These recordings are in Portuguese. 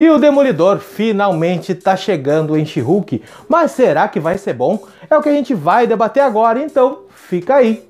E o Demolidor finalmente tá chegando em she mas será que vai ser bom? É o que a gente vai debater agora, então fica aí.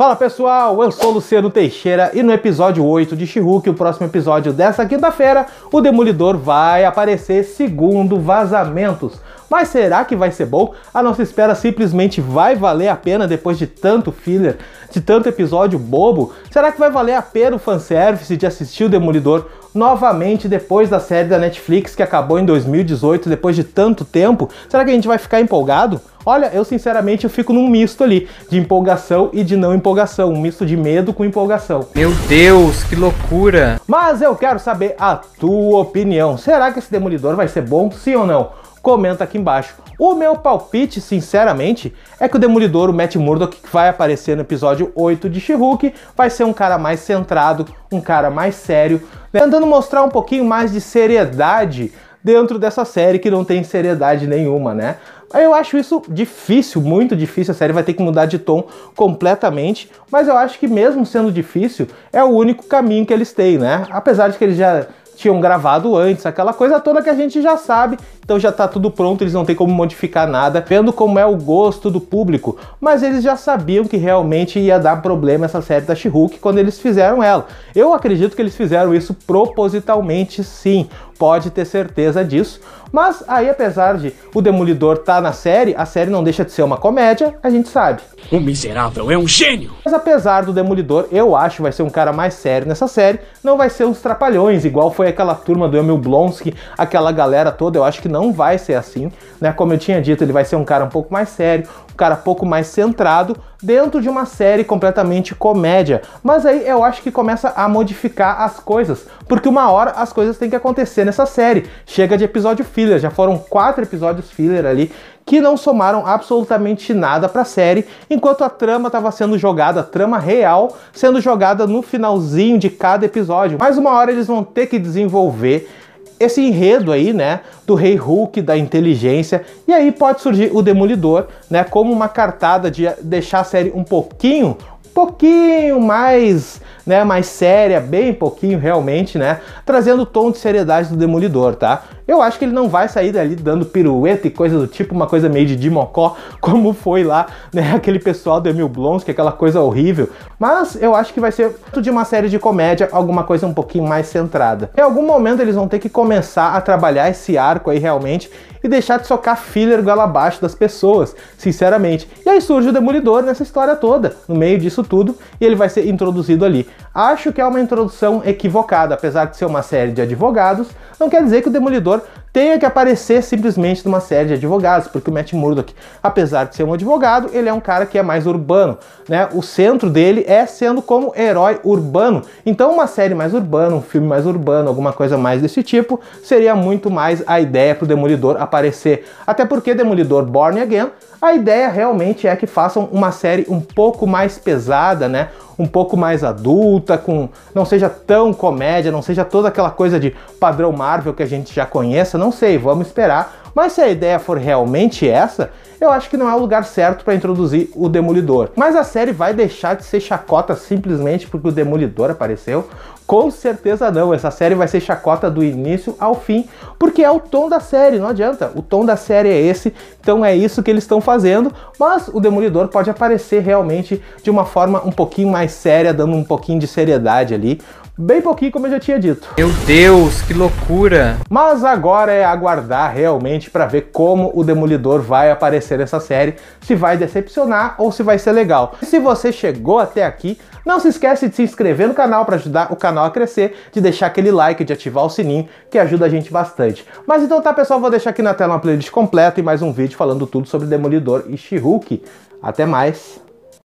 Fala pessoal, eu sou Luciano Teixeira e no episódio 8 de she o próximo episódio dessa quinta-feira, o Demolidor vai aparecer segundo vazamentos. Mas será que vai ser bom? A nossa espera simplesmente vai valer a pena depois de tanto filler, de tanto episódio bobo? Será que vai valer a pena o fanservice de assistir o Demolidor novamente depois da série da Netflix que acabou em 2018, depois de tanto tempo? Será que a gente vai ficar empolgado? Olha, eu sinceramente eu fico num misto ali de empolgação e de não empolgação, um misto de medo com empolgação. Meu Deus, que loucura! Mas eu quero saber a tua opinião. Será que esse demolidor vai ser bom, sim ou não? Comenta aqui embaixo. O meu palpite, sinceramente, é que o Demolidor, o Matt Murdock, que vai aparecer no episódio 8 de She-Hulk, vai ser um cara mais centrado, um cara mais sério, né? tentando mostrar um pouquinho mais de seriedade dentro dessa série que não tem seriedade nenhuma, né? Eu acho isso difícil, muito difícil. A série vai ter que mudar de tom completamente, mas eu acho que mesmo sendo difícil, é o único caminho que eles têm, né? Apesar de que eles já tinham gravado antes, aquela coisa toda que a gente já sabe, então já tá tudo pronto, eles não tem como modificar nada, vendo como é o gosto do público, mas eles já sabiam que realmente ia dar problema essa série da she quando eles fizeram ela. Eu acredito que eles fizeram isso propositalmente sim, pode ter certeza disso. Mas aí, apesar de o Demolidor estar tá na série, a série não deixa de ser uma comédia, a gente sabe. O miserável é um gênio! Mas apesar do Demolidor, eu acho que vai ser um cara mais sério nessa série, não vai ser os trapalhões, igual foi aquela turma do Emil Blonsky, aquela galera toda, eu acho que não vai ser assim, né? Como eu tinha dito, ele vai ser um cara um pouco mais sério, cara pouco mais centrado dentro de uma série completamente comédia. Mas aí eu acho que começa a modificar as coisas, porque uma hora as coisas têm que acontecer nessa série. Chega de episódio filler, já foram quatro episódios filler ali que não somaram absolutamente nada para a série, enquanto a trama estava sendo jogada, a trama real, sendo jogada no finalzinho de cada episódio. Mais uma hora eles vão ter que desenvolver esse enredo aí, né, do Rei Hulk, da inteligência, e aí pode surgir o Demolidor, né, como uma cartada de deixar a série um pouquinho pouquinho mais, né, mais séria, bem pouquinho realmente, né, trazendo o tom de seriedade do Demolidor, tá? Eu acho que ele não vai sair dali dando pirueta e coisa do tipo, uma coisa meio de Dimocó, como foi lá, né, aquele pessoal do Emil Blonsky, aquela coisa horrível, mas eu acho que vai ser tudo de uma série de comédia, alguma coisa um pouquinho mais centrada. Em algum momento eles vão ter que começar a trabalhar esse arco aí realmente e deixar de socar filler goela abaixo das pessoas, sinceramente. E aí surge o Demolidor nessa história toda, no meio disso isso tudo e ele vai ser introduzido ali. Acho que é uma introdução equivocada, apesar de ser uma série de advogados, não quer dizer que o Demolidor tenha que aparecer simplesmente numa série de advogados, porque o Matt Murdock, apesar de ser um advogado, ele é um cara que é mais urbano, né? O centro dele é sendo como herói urbano. Então, uma série mais urbana, um filme mais urbano, alguma coisa mais desse tipo, seria muito mais a ideia para o Demolidor aparecer. Até porque Demolidor Born Again, a ideia realmente é que façam uma série um pouco mais pesada, né? Um pouco mais adulta com não seja tão comédia, não seja toda aquela coisa de padrão Marvel que a gente já conheça, não sei, vamos esperar mas se a ideia for realmente essa, eu acho que não é o lugar certo para introduzir o Demolidor. Mas a série vai deixar de ser chacota simplesmente porque o Demolidor apareceu? Com certeza não. Essa série vai ser chacota do início ao fim, porque é o tom da série, não adianta. O tom da série é esse, então é isso que eles estão fazendo, mas o Demolidor pode aparecer realmente de uma forma um pouquinho mais séria, dando um pouquinho de seriedade ali, bem pouquinho como eu já tinha dito. Meu Deus, que loucura! Mas agora é aguardar realmente para ver como o Demolidor vai aparecer nessa série, se vai decepcionar ou se vai ser legal. se você chegou até aqui, não se esquece de se inscrever no canal para ajudar o canal a crescer, de deixar aquele like, de ativar o sininho, que ajuda a gente bastante. Mas então tá, pessoal, vou deixar aqui na tela uma playlist completa e mais um vídeo falando tudo sobre Demolidor e She-Hulk. Até mais!